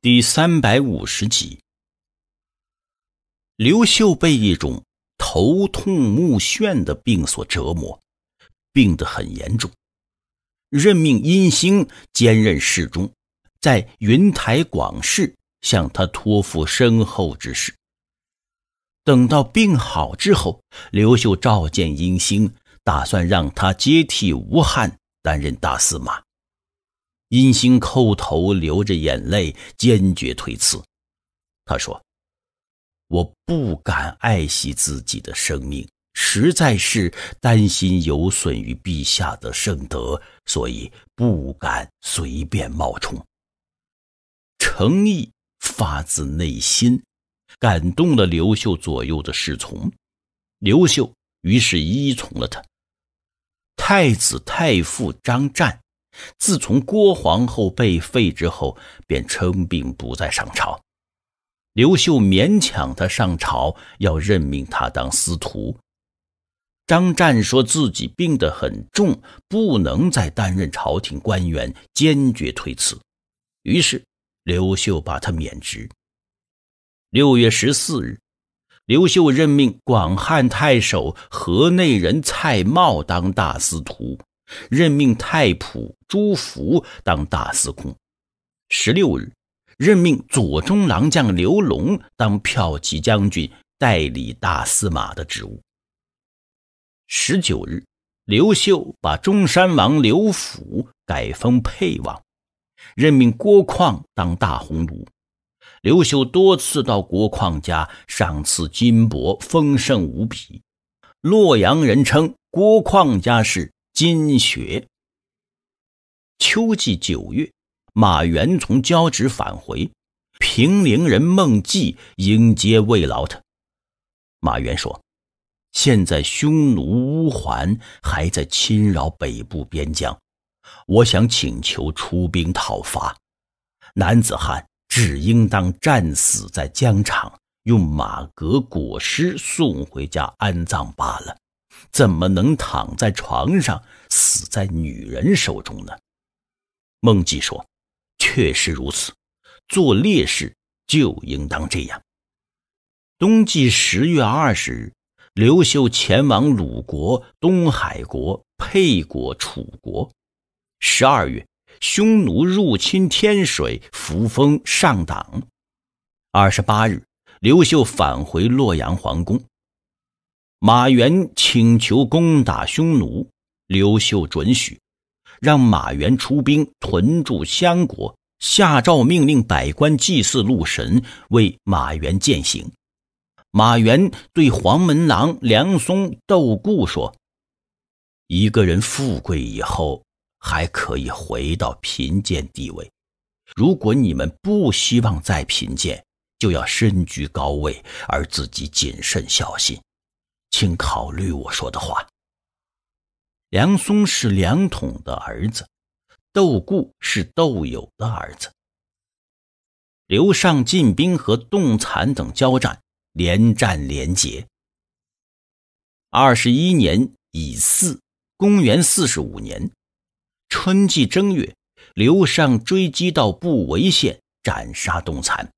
第三百五十集，刘秀被一种头痛目眩的病所折磨，病得很严重。任命阴兴兼任侍中，在云台广室向他托付身后之事。等到病好之后，刘秀召见阴兴，打算让他接替吴汉担任大司马。殷兴叩头，流着眼泪，坚决推辞。他说：“我不敢爱惜自己的生命，实在是担心有损于陛下的圣德，所以不敢随便冒充。”诚意发自内心，感动了刘秀左右的侍从。刘秀于是依从了他。太子太傅张湛。自从郭皇后被废之后，便称病不再上朝。刘秀勉强他上朝，要任命他当司徒。张湛说自己病得很重，不能再担任朝廷官员，坚决推辞。于是刘秀把他免职。六月十四日，刘秀任命广汉太守河内人蔡瑁当大司徒。任命太仆朱福当大司空。十六日，任命左中郎将刘龙当骠骑将军，代理大司马的职务。十九日，刘秀把中山王刘辅改封沛王，任命郭况当大鸿胪。刘秀多次到郭况家赏赐金帛，丰盛无比。洛阳人称郭况家是。金雪，秋季九月，马援从交趾返回，平陵人孟季迎接慰劳他。马援说：“现在匈奴乌桓还在侵扰北部边疆，我想请求出兵讨伐。男子汉只应当战死在疆场，用马革裹尸送回家安葬罢了。”怎么能躺在床上死在女人手中呢？孟姬说：“确实如此，做烈士就应当这样。”冬季十月二十日，刘秀前往鲁国、东海国、沛国、楚国。十二月，匈奴入侵天水、扶风、上党。二十八日，刘秀返回洛阳皇宫。马援请求攻打匈奴，刘秀准许，让马援出兵屯驻襄国。下诏命令百官祭祀路神，为马援践行。马援对黄门郎梁松、窦固说：“一个人富贵以后，还可以回到贫贱地位。如果你们不希望再贫贱，就要身居高位，而自己谨慎小心。”请考虑我说的话。梁松是梁统的儿子，窦固是窦友的儿子。刘尚进兵和洞残等交战，连战连捷。二十一年乙巳，公元四十五年，春季正月，刘尚追击到不韦县，斩杀洞残，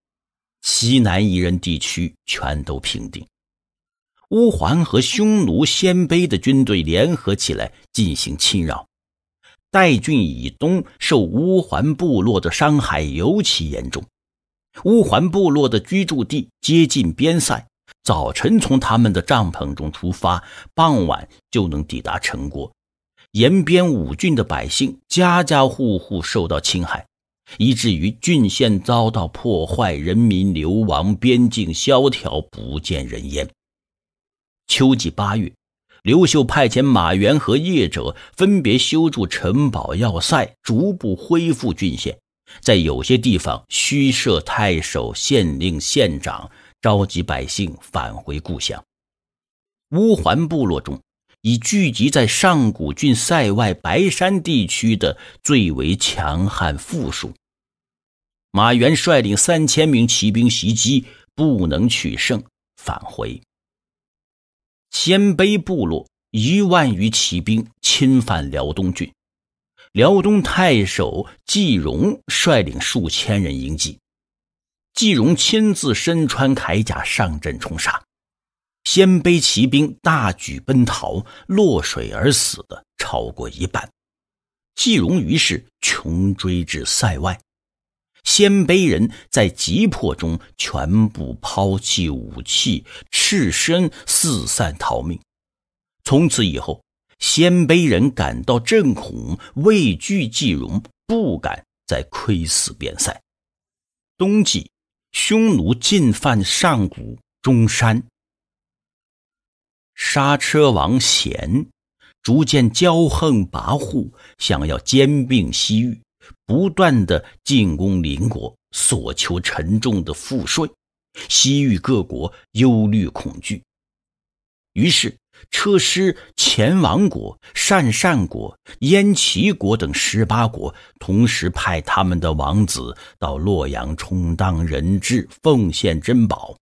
西南夷人地区全都平定。乌桓和匈奴、鲜卑的军队联合起来进行侵扰，代郡以东受乌桓部落的伤害尤其严重。乌桓部落的居住地接近边塞，早晨从他们的帐篷中出发，傍晚就能抵达陈国。延边五郡的百姓家家户户受到侵害，以至于郡县遭到破坏，人民流亡，边境萧条，不见人烟。秋季八月，刘秀派遣马援和叶者分别修筑城堡要塞，逐步恢复郡县。在有些地方，虚设太守、县令、县长，召集百姓返回故乡。乌桓部落中，以聚集在上古郡塞外白山地区的最为强悍富庶。马援率领三千名骑兵袭击，不能取胜，返回。鲜卑部落一万余骑兵侵犯辽东郡，辽东太守季荣率领数千人迎击。季荣亲自身穿铠甲上阵冲杀，鲜卑骑兵大举奔逃，落水而死的超过一半。季荣于是穷追至塞外。鲜卑人在急迫中全部抛弃武器，赤身四散逃命。从此以后，鲜卑人感到震恐，畏惧纪融，不敢再窥视边塞。冬季，匈奴进犯上古中山。刹车王贤，逐渐骄横跋扈，想要兼并西域。不断的进攻邻国，索求沉重的赋税，西域各国忧虑恐惧，于是车师前王国、鄯善国、燕齐国等十八国同时派他们的王子到洛阳充当人质，奉献珍宝。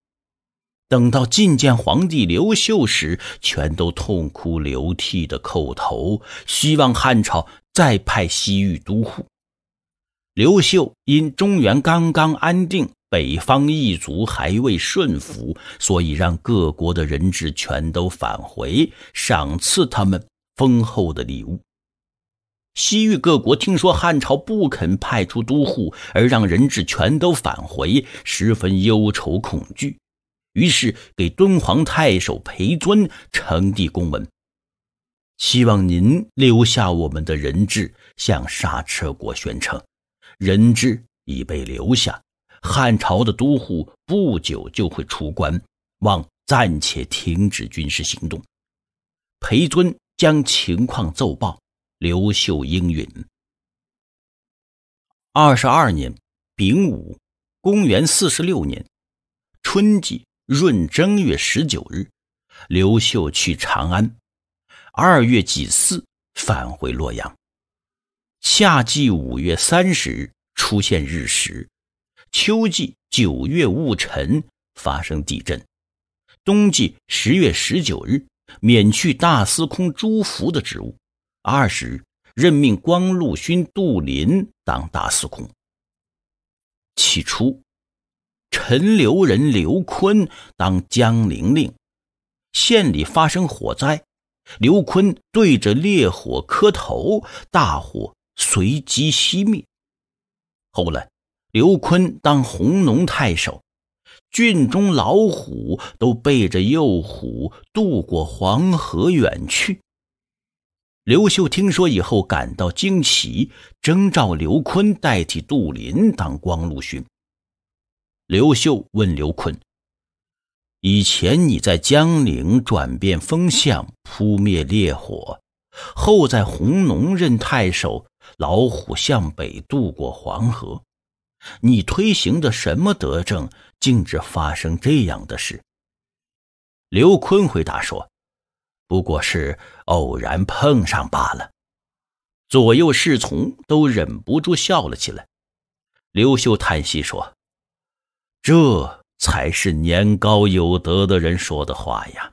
等到觐见皇帝刘秀时，全都痛哭流涕的叩头，希望汉朝再派西域都护。刘秀因中原刚刚安定，北方异族还未顺服，所以让各国的人质全都返回，赏赐他们丰厚的礼物。西域各国听说汉朝不肯派出都护，而让人质全都返回，十分忧愁恐惧，于是给敦煌太守裴尊呈递公文，希望您留下我们的人质，向刹车国宣称。人质已被留下，汉朝的都护不久就会出关，望暂且停止军事行动。裴尊将情况奏报，刘秀应允。二十二年丙午，公元四十六年春季，闰正月十九日，刘秀去长安，二月己巳返回洛阳。夏季五月三十日出现日食，秋季九月戊辰发生地震，冬季十月十九日免去大司空朱福的职务，二十日任命光禄勋杜林当大司空。起初，陈留人刘坤当江宁令，县里发生火灾，刘坤对着烈火磕头，大火。随即熄灭。后来，刘坤当红农太守，郡中老虎都背着幼虎渡过黄河远去。刘秀听说以后感到惊奇，征召刘坤代替杜林当光禄勋。刘秀问刘坤：“以前你在江陵转变风向扑灭烈火，后在红农任太守。”老虎向北渡过黄河，你推行的什么德政，竟致发生这样的事？刘坤回答说：“不过是偶然碰上罢了。”左右侍从都忍不住笑了起来。刘秀叹息说：“这才是年高有德的人说的话呀！”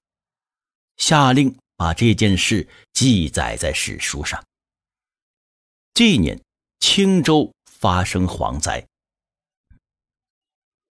下令把这件事记载在史书上。这一年，青州发生蝗灾。